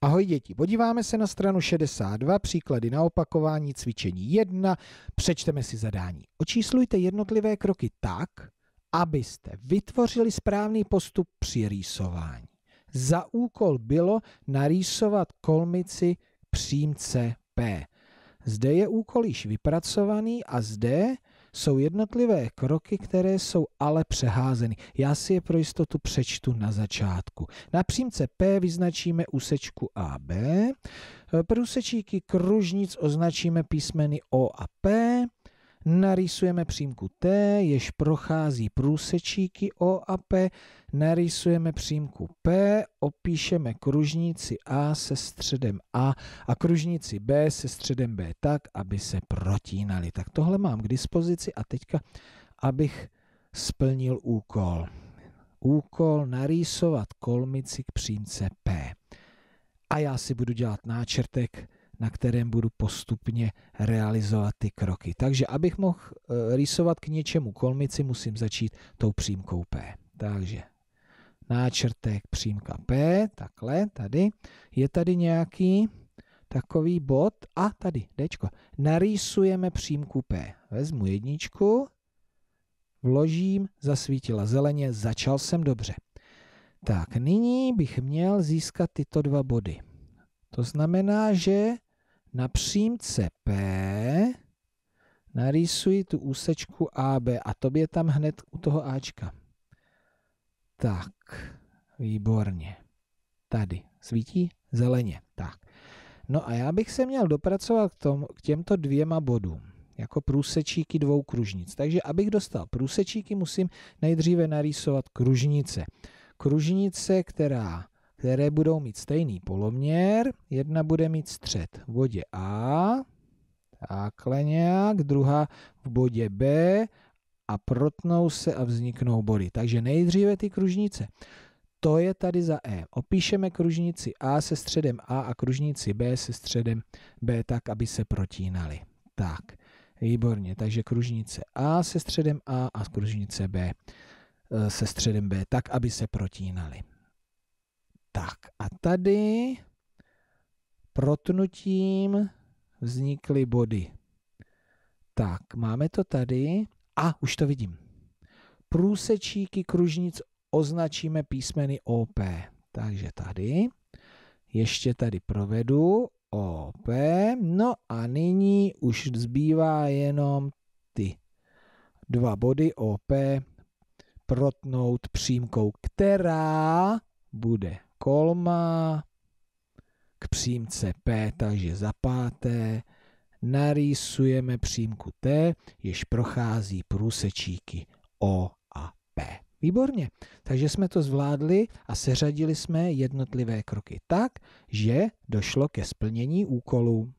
Ahoj děti, podíváme se na stranu 62, příklady na opakování cvičení 1, přečteme si zadání. Očíslujte jednotlivé kroky tak, abyste vytvořili správný postup při rýsování. Za úkol bylo narýsovat kolmici přímce P. Zde je úkol již vypracovaný a zde jsou jednotlivé kroky, které jsou ale přeházeny. Já si je pro jistotu přečtu na začátku. Na přímce P vyznačíme úsečku AB, průsečíky kružnic označíme písmeny O a P, narýsujeme přímku T, jež prochází průsečíky O a P, narýsujeme přímku P, opíšeme kružnici A se středem A a kružnici B se středem B tak, aby se protínaly. Tak tohle mám k dispozici a teďka, abych splnil úkol. Úkol narýsovat kolmici k přímce P. A já si budu dělat náčrtek na kterém budu postupně realizovat ty kroky. Takže abych mohl eh, rýsovat k něčemu kolmici, musím začít tou přímkou P. Takže náčrtek přímka P, takhle, tady. Je tady nějaký takový bod a tady, Dčko. Narýsujeme přímku P. Vezmu jedničku, vložím, zasvítila zeleně, začal jsem dobře. Tak, nyní bych měl získat tyto dva body. To znamená, že na přímce P narýsuji tu úsečku AB a to je tam hned u toho Ačka. Tak, výborně. Tady svítí zeleně. Tak. No a já bych se měl dopracovat k, tom, k těmto dvěma bodům jako průsečíky dvou kružnic. Takže abych dostal průsečíky, musím nejdříve narýsovat kružnice. Kružnice, která které budou mít stejný poloměr. Jedna bude mít střed v bodě A, takhle nějak, druhá v bodě B a protnou se a vzniknou body. Takže nejdříve ty kružnice. To je tady za E. Opíšeme kružnici A se středem A a kružnici B se středem B tak, aby se protínaly. Tak, výborně. Takže kružnice A se středem A a kružnice B e, se středem B tak, aby se protínaly. Tak a tady protnutím vznikly body. Tak, máme to tady. A, už to vidím. Průsečíky kružnic označíme písmeny OP. Takže tady. Ještě tady provedu OP. No a nyní už zbývá jenom ty dva body OP protnout přímkou, která bude kolma k přímce P, takže za páté narýsujeme přímku T, jež prochází průsečíky O a P. Výborně. Takže jsme to zvládli a seřadili jsme jednotlivé kroky tak, že došlo ke splnění úkolu.